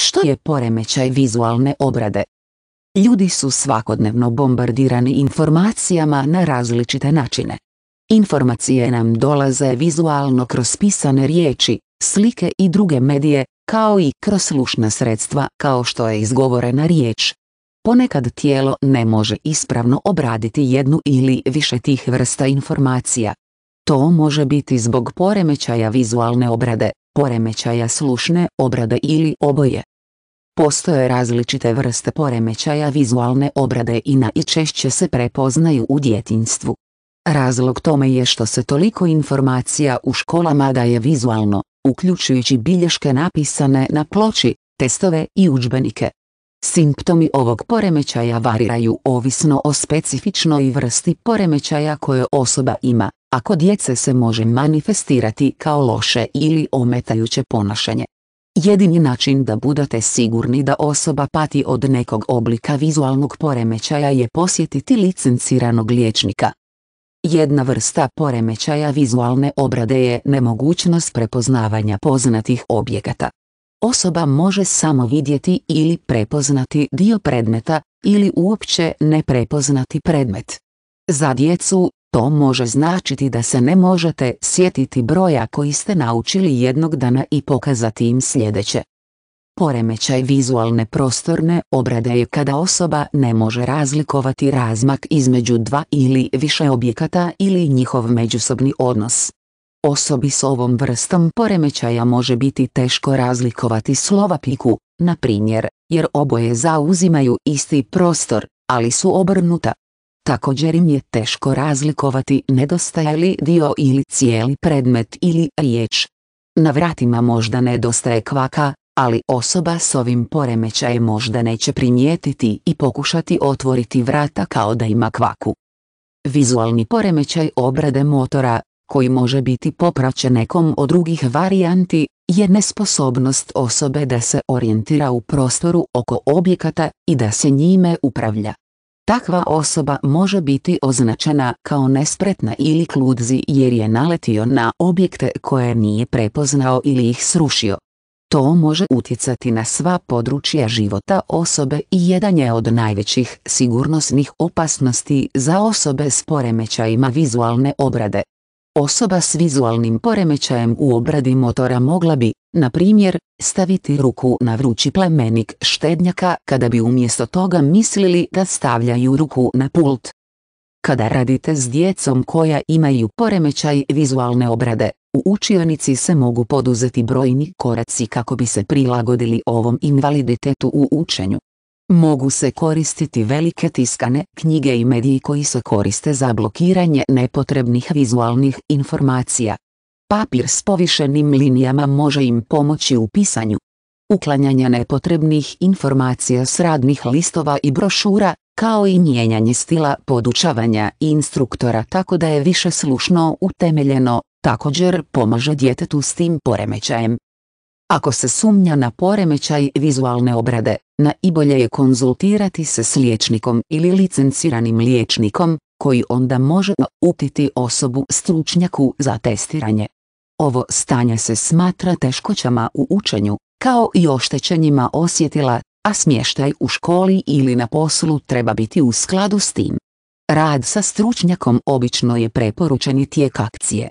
Što je poremećaj vizualne obrade? Ljudi su svakodnevno bombardirani informacijama na različite načine. Informacije nam dolaze vizualno kroz pisane riječi, slike i druge medije, kao i kroz slušna sredstva kao što je izgovorena riječ. Ponekad tijelo ne može ispravno obraditi jednu ili više tih vrsta informacija. To može biti zbog poremećaja vizualne obrade, poremećaja slušne obrade ili oboje. Postoje različite vrste poremećaja vizualne obrade i najčešće se prepoznaju u djetinstvu. Razlog tome je što se toliko informacija u školama daje vizualno, uključujući bilješke napisane na ploči, testove i udžbenike. Simptomi ovog poremećaja variraju ovisno o specifičnoj vrsti poremećaja koje osoba ima. Ako djece se može manifestirati kao loše ili ometajuće ponašanje. Jedini način da budete sigurni da osoba pati od nekog oblika vizualnog poremećaja je posjetiti licenciranog liječnika. Jedna vrsta poremećaja vizualne obrade je nemogućnost prepoznavanja poznatih objekata. Osoba može samo vidjeti ili prepoznati dio predmeta, ili uopće ne prepoznati predmet. Za djecu to može značiti da se ne možete sjetiti broja koji ste naučili jednog dana i pokazati im sljedeće. Poremećaj vizualne prostorne obrade je kada osoba ne može razlikovati razmak između dva ili više objekata ili njihov međusobni odnos. Osobi s ovom vrstom poremećaja može biti teško razlikovati slova piku, na primjer, jer oboje zauzimaju isti prostor, ali su obrnuta. Također im je teško razlikovati nedostaje li dio ili cijeli predmet ili riječ. Na vratima možda nedostaje kvaka, ali osoba s ovim poremećajem možda neće primijetiti i pokušati otvoriti vrata kao da ima kvaku. Vizualni poremećaj obrade motora, koji može biti popraćen nekom od drugih varijanti, je nesposobnost osobe da se orijentira u prostoru oko objekata i da se njime upravlja. Takva osoba može biti označena kao nespretna ili kludzi jer je naletio na objekte koje nije prepoznao ili ih srušio. To može utjecati na sva područja života osobe i jedan je od najvećih sigurnosnih opasnosti za osobe s poremećajima vizualne obrade. Osoba s vizualnim poremećajem u obradi motora mogla bi, na primjer, staviti ruku na vrući plemenik štednjaka kada bi umjesto toga mislili da stavljaju ruku na pult. Kada radite s djecom koja imaju poremećaj vizualne obrade, u učionici se mogu poduzeti brojni koraci kako bi se prilagodili ovom invaliditetu u učenju. Mogu se koristiti velike tiskane knjige i mediji koji se koriste za blokiranje nepotrebnih vizualnih informacija. Papir s povišenim linijama može im pomoći u pisanju. Uklanjanje nepotrebnih informacija s radnih listova i brošura, kao i mijenjanje stila podučavanja i instruktora tako da je više slušno utemeljeno, također pomaže djetetu s tim poremećajem. Ako se sumnja na poremećaj vizualne obrade, najbolje je konzultirati se s liječnikom ili licenciranim liječnikom, koji onda može upiti osobu stručnjaku za testiranje. Ovo stanje se smatra teškoćama u učenju, kao i oštećenjima osjetila, a smještaj u školi ili na poslu treba biti u skladu s tim. Rad sa stručnjakom obično je preporučeni tijek akcije.